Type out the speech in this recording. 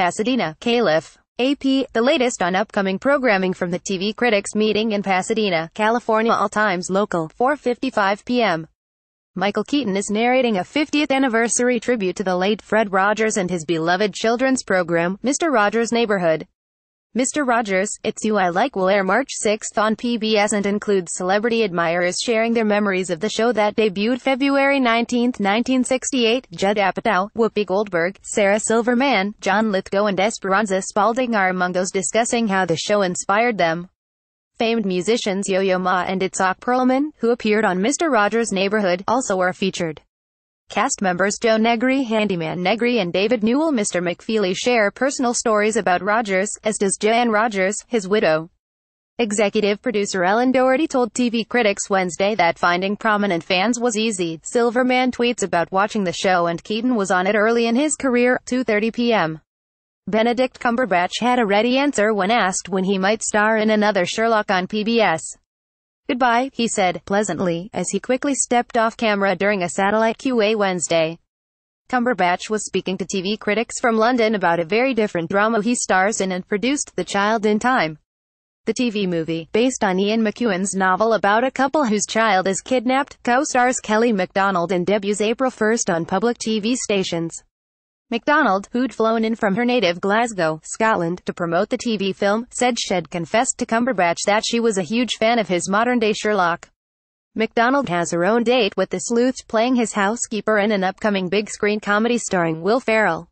Pasadena, Calif. AP, the latest on upcoming programming from the TV Critics Meeting in Pasadena, California all times local, 4.55 p.m. Michael Keaton is narrating a 50th anniversary tribute to the late Fred Rogers and his beloved children's program, Mr. Rogers' Neighborhood. Mr. Rogers, It's You I Like will air March 6 on PBS and includes celebrity admirers sharing their memories of the show that debuted February 19, 1968. Judd Apatow, Whoopi Goldberg, Sarah Silverman, John Lithgow and Esperanza Spalding are among those discussing how the show inspired them. Famed musicians Yo-Yo Ma and Itzhak Perlman, who appeared on Mr. Rogers' Neighborhood, also are featured. Cast members Joe Negri, Handyman Negri and David Newell Mr. McFeely share personal stories about Rogers, as does Jan Rogers, his widow. Executive producer Ellen Doherty told TV critics Wednesday that finding prominent fans was easy. Silverman tweets about watching the show and Keaton was on it early in his career, 2.30 p.m. Benedict Cumberbatch had a ready answer when asked when he might star in another Sherlock on PBS. Goodbye, he said, pleasantly, as he quickly stepped off camera during a satellite QA Wednesday. Cumberbatch was speaking to TV critics from London about a very different drama he stars in and produced The Child in Time. The TV movie, based on Ian McEwan's novel about a couple whose child is kidnapped, co-stars Kelly MacDonald and debuts April 1 on public TV stations. MacDonald, who'd flown in from her native Glasgow, Scotland, to promote the TV film, said she'd confessed to Cumberbatch that she was a huge fan of his modern-day Sherlock. MacDonald has her own date with the sleuth playing his housekeeper in an upcoming big-screen comedy starring Will Ferrell.